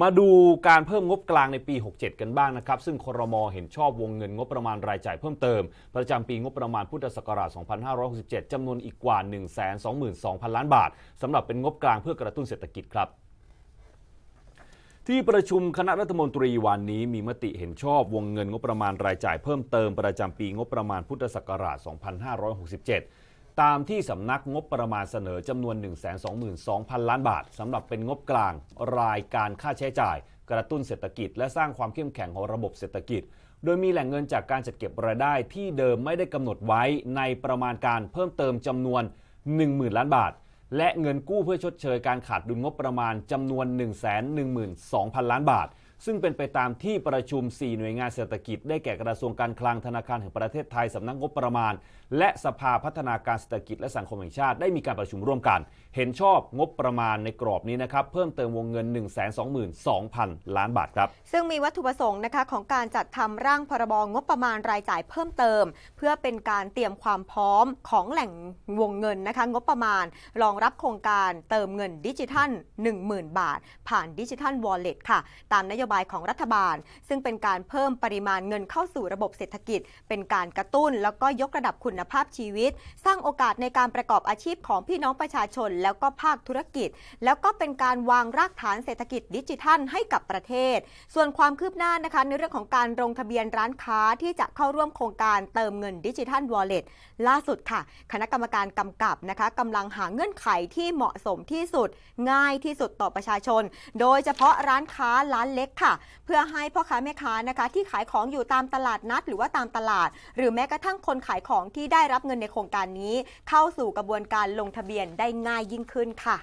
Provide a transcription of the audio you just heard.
มาดูการเพิ่มงบกลางในปี 67 กันบ้างนะครับซึ่งครมเห็นชอบวงเงินงบประมาณรายจ่ายเพิ่มเติมประจำปีงบประมาณพุทธศักราช 2567จำนวนอีกกว่า122,000ล้านบาทสำหรับเป็นงบกลางเพื่อกระตุ้นเศรษฐกิจครับ ที่ประชุมคณะรัฐมนตรีวันนี้มีมติเห็นชอบวงเงินงบประมาณรายจ่าย เพิ่มเติมประจำปีงบประมาณพุทธศักราช 2567ตามที่สำนักงบประมาณเสนอจำนวน 122,000ล้านบาท สำหรับเป็นงบกลางรายการค่าใช้จ่ายกระตุ้นเศรษฐกิจ และสร้างความเข้มแข็งของระบบเศรษฐกิจ โดยมีแหล่งเงินจากการจัดเก็บรายได้ที่เดิมไม่ได้กำหนดไว้ในประมาณการเพิ่มเติมจำนวน 10,000 ล้านบาท และเงินกู้เพื่อชดเชยการขาดดุลงบประมาณจำนวน112,000 ล้าน บาทซึ่งเป็นไปตามที่ประชุม 4 หน่วยงานเศรษฐกิจได้แก่กระทรวงการคลังธนาคารแห่งประเทศไทยสำนักงบประมาณ และสภาพัฒนาการเศรษฐกิจและสังคมแห่งชาติได้มีการประชุมร่วมกัน เห็นชอบงบประมาณในกรอบนี้นะครับ เพิ่มเติมวงเงิน 1 2 2 0 0 0ล้านบาทครับ ซึ่งมีวัตถุประสงค์นะคะของการจัดทำร่างพรบงบประมาณรายจ่าย เพิ่มเติม เพื่อเป็นการเตรียมความพร้อมของแหล่งวงเงินนะคะงบประมาณ รองรับโครงการเติมเงินดิจิทัล 10,000 บาท ผ่านดิจิทัลวอลเล็ตค่ะตามนโยบายบายของรัฐบาล ซึ่งเป็นการเพิ่มปริมาณเงินเข้าสู่ระบบเศรษฐกิจ เป็นการกระตุ้น แล้วก็ยกระดับคุณภาพชีวิต สร้างโอกาสในการประกอบอาชีพของพี่น้องประชาชน แล้วก็ภาคธุรกิจ แล้วก็เป็นการวางรากฐานเศรษฐกิจ ดิจิทัลให้กับประเทศ ส่วนความคืบหน้านะคะ ในเรื่องของการลงทะเบียนร้านค้าที่จะเข้าร่วมโครงการเติมเงินดิจิทัลวอลเล็ตล่าสุดค่ะ คณะกรรมการกำกับนะคะกำลังหาเงื่อนไขที่เหมาะสมที่สุด ง่ายที่สุดต่อประชาชน โดยเฉพาะร้านค้าร้านเล็กค่ะเพื่อให้พ่อค้าแม่ค้านะคะที่ขายของอยู่ตามตลาดนัดหรือว่าตามตลาด หรือแม้กระทั่งคนขายของที่ได้รับเงินในโครงการนี้ เข้าสู่กระบวนการลงทะเบียนได้ง่ายยิ่งขึ้นค่ะ